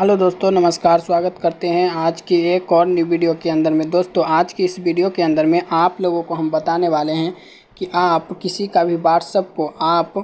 hello दोस्तों नमस्कार स्वागत करते हैं आज की एक और न्यू वीडियो के अंदर में दोस्तों आज की इस वीडियो के अंदर में आप लोगों को हम बताने वाले हैं कि आप किसी का भी व्हाट्सअप को आप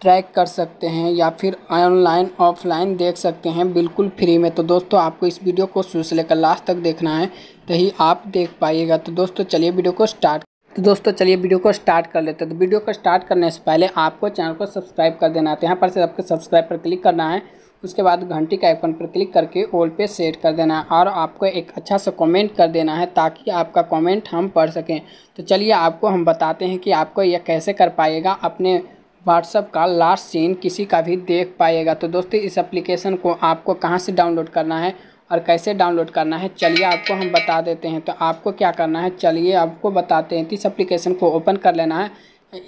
ट्रैक कर सकते हैं या फिर ऑनलाइन ऑफलाइन देख सकते हैं बिल्कुल फ्री में तो दोस्तों आपको इस वीडियो को शुरू से लेकर लास्ट तक देखना है तभी आप देख पाइएगा तो दोस्तों चलिए वीडियो को स्टार्ट तो दोस्तों चलिए वीडियो को स्टार्ट कर लेते हैं तो वीडियो को स्टार्ट करने से पहले आपको चैनल को सब्सक्राइब कर देना है तो यहाँ पर से आपको सब्सक्राइब पर क्लिक करना है उसके बाद घंटी के आइकन पर क्लिक करके ओल पे सेट कर देना है और आपको एक अच्छा सा कमेंट कर देना है ताकि आपका कमेंट हम पढ़ सकें तो चलिए आपको हम बताते हैं कि आपको यह कैसे कर पाएगा अपने व्हाट्सअप का लास्ट सीन किसी का भी देख पाएगा तो दोस्तों इस एप्लीकेशन को आपको कहाँ से डाउनलोड करना है और कैसे डाउनलोड करना है चलिए आपको हम बता देते हैं तो आपको क्या करना है चलिए आपको बताते हैं इस एप्लीकेशन को ओपन कर लेना है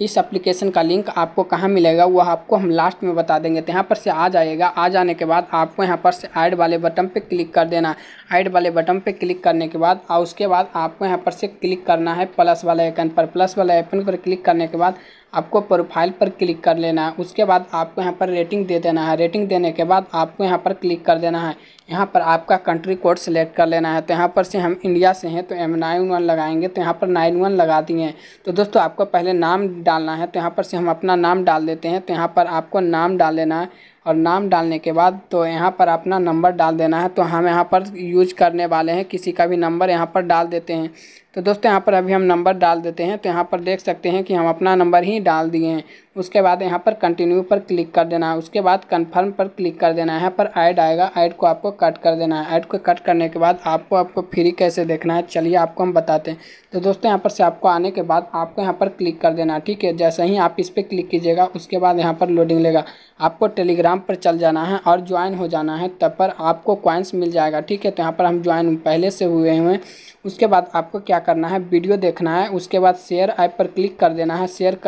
इस एप्लीकेशन का लिंक आपको कहाँ मिलेगा वह आपको हम लास्ट में बता देंगे तो यहाँ पर से आ जाएगा आ जाने के बाद आपको यहाँ पर से ऐड वाले बटन पे क्लिक कर देना ऐड वाले बटन पे क्लिक करने के बाद और उसके बाद आपको यहाँ पर से क्लिक करना है प्लस वाले आइकन पर प्लस वाले आइकन पर क्लिक करने के बाद आपको प्रोफाइल पर क्लिक कर लेना है उसके बाद आपको यहाँ पर रेटिंग दे देना है रेटिंग देने के बाद आपको यहाँ पर क्लिक कर देना है यहाँ पर आपका कंट्री कोड सेलेक्ट कर लेना है तो यहाँ पर से हम इंडिया से हैं तो एम नाइन वन लगाएंगे तो यहाँ पर नाइन वन लगा दिए तो दोस्तों आपको पहले नाम डालना है तो यहाँ पर से हम अपना नाम डाल देते हैं तो यहाँ पर आपको नाम डाल लेना है और नाम डालने के बाद तो यहाँ पर अपना नंबर डाल देना है तो हम यहाँ पर यूज करने वाले हैं किसी का भी नंबर यहाँ पर डाल देते हैं तो दोस्तों यहाँ पर अभी हम नंबर डाल देते हैं तो यहाँ पर देख सकते हैं कि हम अपना नंबर ही डाल दिए हैं उसके बाद यहाँ पर कंटिन्यू पर क्लिक कर देना है उसके बाद कन्फर्म पर क्लिक कर देना है यहाँ पर ऐड आएगा ऐड को आपको कट कर देना है ऐड को कट करने के बाद आपको आपको फ्री कैसे देखना है चलिए आपको हम बताते हैं तो दोस्तों यहाँ पर से आपको आने के बाद आपको यहाँ पर क्लिक कर देना है ठीक है जैसे ही आप इस पर क्लिक कीजिएगा उसके बाद यहाँ पर लोडिंग लेगा आपको टेलीग्राम यहाँ पर चल जाना है और ज्वाइन हो जाना है तब पर आपको कॉइन्स मिल जाएगा ठीक है तो यहाँ पर हम ज्वाइन पहले से हुए हुए हैं उसके बाद आपको क्या करना है वीडियो देखना है उसके बाद शेयर ऐप पर क्लिक कर देना है शेयर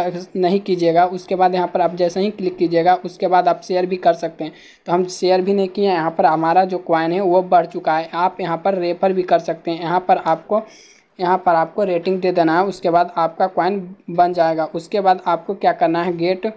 नहीं कीजिएगा उसके बाद यहाँ पर आप जैसे ही क्लिक कीजिएगा उसके बाद आप शेयर भी कर सकते हैं तो हम शेयर भी नहीं किए हैं यहाँ पर हमारा जो कॉइन है वो बढ़ चुका है आप यहाँ पर रेफर भी कर सकते हैं यहाँ पर आपको यहाँ पर आपको रेटिंग दे देना है उसके बाद आपका कॉइन बन जाएगा उसके बाद आपको क्या करना है गेट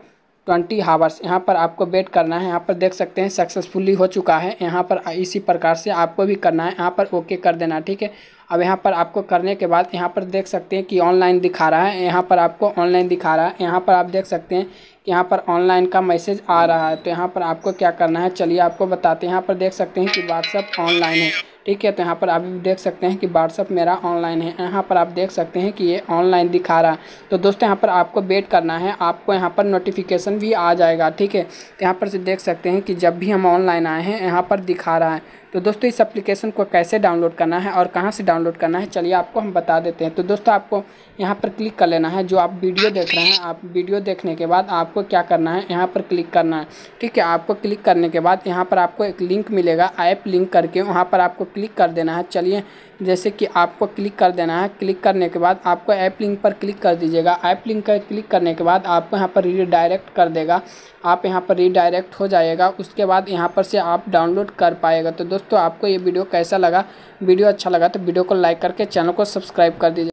ट्वेंटी हावर्स यहाँ पर आपको वेट करना है यहाँ पर देख सकते हैं सक्सेसफुली हो चुका है यहाँ पर इसी प्रकार से आपको भी करना है यहाँ पर ओके कर देना ठीक है अब यहाँ पर आपको करने के बाद यहाँ पर देख सकते हैं कि ऑनलाइन दिखा रहा है यहाँ पर आपको ऑनलाइन दिखा रहा है यहाँ पर आप देख सकते हैं कि यहाँ पर ऑनलाइन का मैसेज आ रहा है तो यहाँ पर आपको क्या करना है चलिए आपको बताते हैं यहाँ पर देख सकते हैं कि व्हाट्सअप ऑनलाइन है ठीक है तो यहाँ पर आप देख सकते हैं कि व्हाट्सअप मेरा ऑनलाइन है यहाँ पर आप देख सकते हैं कि ये ऑनलाइन दिखा रहा है तो दोस्तों यहाँ पर आपको वेट करना है आपको यहाँ पर नोटिफिकेशन भी आ जाएगा ठीक है तो यहाँ पर से देख सकते हैं कि जब भी हम ऑनलाइन आए हैं यहाँ पर दिखा रहा है तो दोस्तों इस एप्लीकेशन को कैसे डाउनलोड करना है और कहाँ से डाउनलोड करना है चलिए आपको हम बता देते हैं तो दोस्तों आपको यहाँ पर क्लिक कर लेना है जो आप वीडियो देख रहे हैं आप वीडियो देखने के बाद आपको क्या करना है यहाँ पर क्लिक करना है ठीक है आपको क्लिक करने के बाद यहाँ पर आपको एक लिंक मिलेगा ऐप लिंक करके वहाँ पर आपको क्लिक कर देना है चलिए जैसे कि आपको क्लिक कर देना है क्लिक करने के बाद आपको ऐप लिंक पर क्लिक कर दीजिएगा ऐप लिंक पर क्लिक करने के बाद आपको यहाँ पर रीडायरेक्ट कर देगा आप यहाँ पर रीडायरेक्ट हो जाएगा उसके बाद यहाँ पर से आप डाउनलोड कर पाएगा तो दोस्तों दोस्तों आपको ये वीडियो कैसा लगा वीडियो अच्छा लगा तो वीडियो को लाइक करके चैनल को सब्सक्राइब कर दीजिए